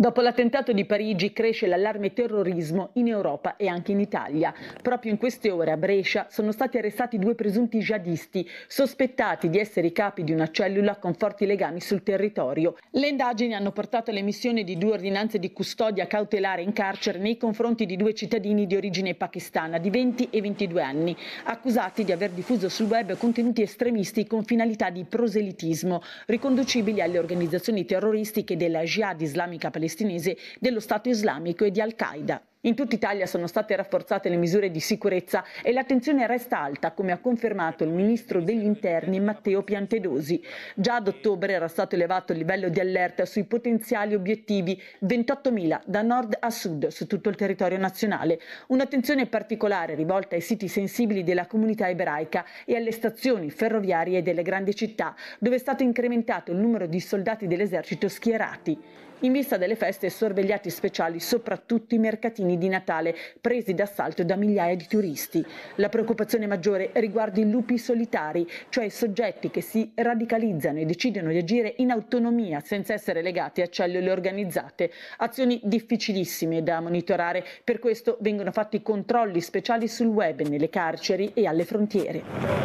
Dopo l'attentato di Parigi cresce l'allarme terrorismo in Europa e anche in Italia. Proprio in queste ore a Brescia sono stati arrestati due presunti jihadisti sospettati di essere i capi di una cellula con forti legami sul territorio. Le indagini hanno portato all'emissione di due ordinanze di custodia cautelare in carcere nei confronti di due cittadini di origine pakistana di 20 e 22 anni, accusati di aver diffuso sul web contenuti estremisti con finalità di proselitismo, riconducibili alle organizzazioni terroristiche della jihad islamica palestinese palestinese dello Stato islamico e di Al-Qaeda. In tutta Italia sono state rafforzate le misure di sicurezza e l'attenzione resta alta, come ha confermato il ministro degli interni Matteo Piantedosi. Già ad ottobre era stato elevato il livello di allerta sui potenziali obiettivi 28.000 da nord a sud su tutto il territorio nazionale. Un'attenzione particolare rivolta ai siti sensibili della comunità ebraica e alle stazioni ferroviarie delle grandi città, dove è stato incrementato il numero di soldati dell'esercito schierati. In vista delle feste sorvegliati speciali soprattutto i mercatini mercatini di Natale presi d'assalto da migliaia di turisti. La preoccupazione maggiore riguarda i lupi solitari, cioè soggetti che si radicalizzano e decidono di agire in autonomia senza essere legati a cellule organizzate. Azioni difficilissime da monitorare, per questo vengono fatti controlli speciali sul web nelle carceri e alle frontiere.